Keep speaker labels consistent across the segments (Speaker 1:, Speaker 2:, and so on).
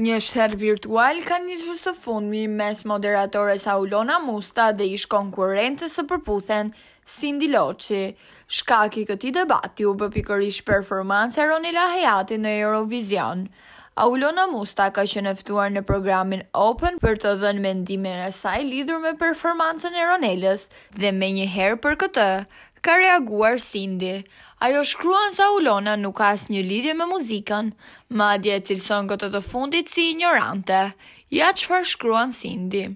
Speaker 1: Një shërë virtual ka një që së fundmi mes moderatore Saulona Musta dhe ish konkurentës së përputhen Sindi Loqi. Shkaki këti debati u pëpikër ish performansë e Ronila Hejati në Eurovision. Aulona Musta ka që nëftuar në programin Open për të dhënë mendimin e saj lidur me performancën e Ronelës dhe me një herë për këtë, ka reaguar Cindy. Ajo shkruan se Ulona nuk ka asnjë lidhje me muzikën, madje cilson këtë të fundit si ignorante. Ja çfarë shkruan Cindy.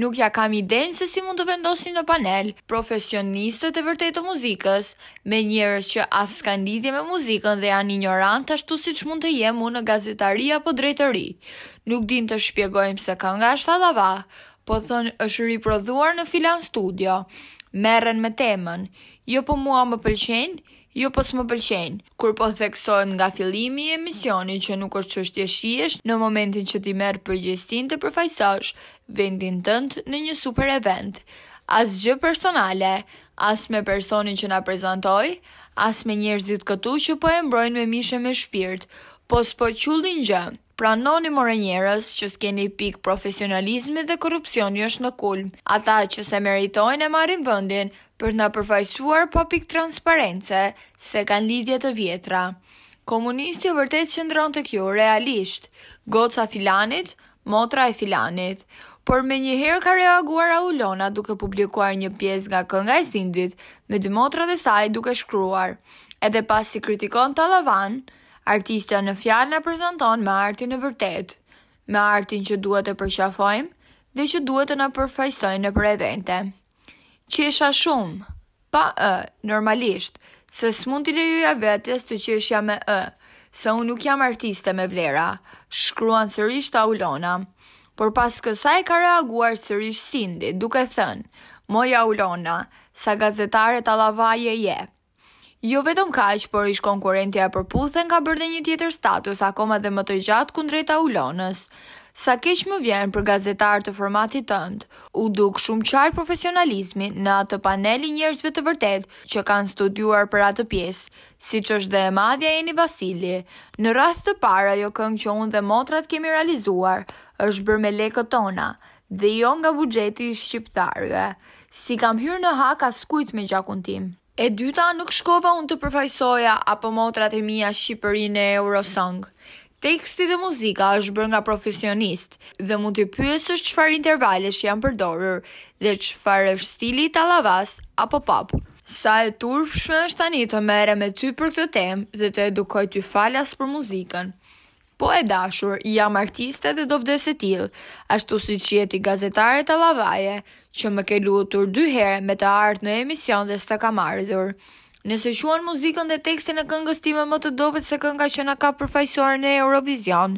Speaker 1: Nuk ja kam idenë se si mund të vendosin në panel profesionistët e vërtetë të muzikës me njerëz që as kanë lidhje me muzikën dhe janë ignorant ashtu siç mund të jem unë në gazetari apo drejtori. Nuk din të shpjegojmë se kënga nga adava, po thonë është riprodhuar në Filan Studio. Merren me temën. Jo po mua më pëlqejnë, jo po s'më pëlqejnë. Kur po theksohet nga fillimi e misioni që nuk është çështje shijesh, në momentin që ti merr përgjegjësinë të përfaqësosh vendin tënd në një super event. Asgjë personale, as me personin që na prezantoi, as me njerëzit këtu që po e mbrojnë me mishë me shpirt, po s'po qullin gjë, pranoni more njerës që s'keni pik profesionalizmi dhe korupcioni është në kulm. Ata që se meritojnë e marim vëndin për në përfajsuar pa po pik transparentse se kanë lidhje të vjetra. Komunisti vërtet që ndronë të kjo realisht, goca filanit, motra e filanit, por me njëherë ka reaguar Aulona duke publikuar një pjesë nga kënga e zindit me dy motra dhe saj duke shkruar. Edhe pas si kritikon Lavanë, artista në fjalë na prezanton me artin e vërtet, me artin që duhet të përqafojmë dhe që duhet të na përfaqësojë në për evente. Qesha shumë, pa ë, normalisht, se s'mund t'i lejoja vetes të qesha me ë, se unë nuk jam artiste me vlera, shkruan sërish të aulona. Por pas kësaj ka reaguar sërish sindi duke thënë, moja aulona, sa gazetare t'alavaje je. Jo vetëm kaq, por ish konkurentja për puthen ka bërde një tjetër status, akoma dhe më të gjatë kundrejta ulonës. Sa keq më vjen për gazetarë të formatit tënd. U duk shumë qarë profesionalizmi në atë paneli njerëzve të vërtet që kanë studiuar për atë pjesë, siç është dhe e madhja Eni Vasili. Në rast të parë ajo këngë që unë dhe motrat kemi realizuar është bërë me lekët tona dhe jo nga buxheti i shqiptarëve. Si kam hyrë në hak as kujt me gjakun tim. E dyta nuk shkova unë të përfajsoja apo motrat e mija Shqipërin e Eurosong. Teksti dhe muzika është bërë nga profesionist dhe mund të qëfar çfarë intervalesh janë përdorur dhe çfarë është stili i tallavas apo pop. Sa e turpshme është tani të mere me ty për këtë temë dhe të edukoj ty falas për muzikën. Po e dashur, jam artiste dhe do vdese tjil, ashtu si që jeti gazetare të lavaje, që më ke lutur dy herë me të artë në emision dhe s'ta kam ardhur. Nëse shuan muzikën dhe tekstin e këngës time më të dobet se kënga që na ka përfajsuar në Eurovision,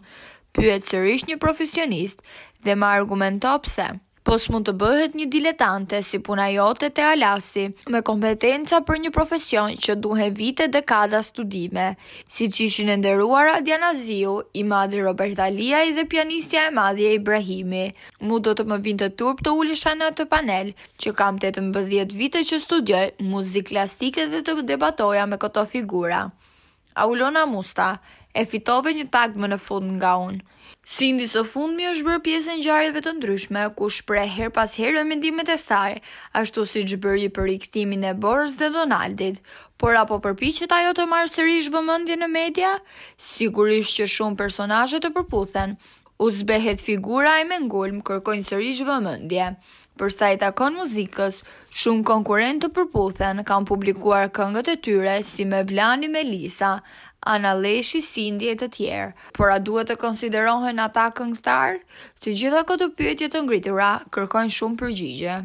Speaker 1: pyet sërish një profesionist dhe më argumento pse po mund të bëhet një diletante si puna jote të alasi me kompetenca për një profesion që duhe vite dhe kada studime. Si që ishin e nderuara Diana Ziu, i madri Robert Aliaj dhe pianistja e madri e Ibrahimi. Mu do të më vind të turp të ulisha në të panel që kam të të mbëdhjet vite që studioj muzik klasike dhe të debatoja me këto figura. Aulona Musta e fitove një tagme në fund nga unë. Cindy së fundmi është bërë pjesë ngjarjeve të ndryshme ku shpreh her pas herë mendimet e saj, ashtu siç bëri për riktimin e borës dhe Donaldit, por apo përpiqet ajo të marrë sërish vëmendje në media? Sigurisht që shumë personazhe të përputhen. U zbehet figura e mengulm kërkojnë sërish vëmendje. Për sa i takon muzikës, shumë konkurrentë të përputhen kanë publikuar këngët e tyre si me Vlani me Lisa, analeshi sindi e të tjerë, por a duhet të konsiderohen ata këngëtar? Të gjitha këto pyetje të ngritura kërkojnë shumë përgjigje.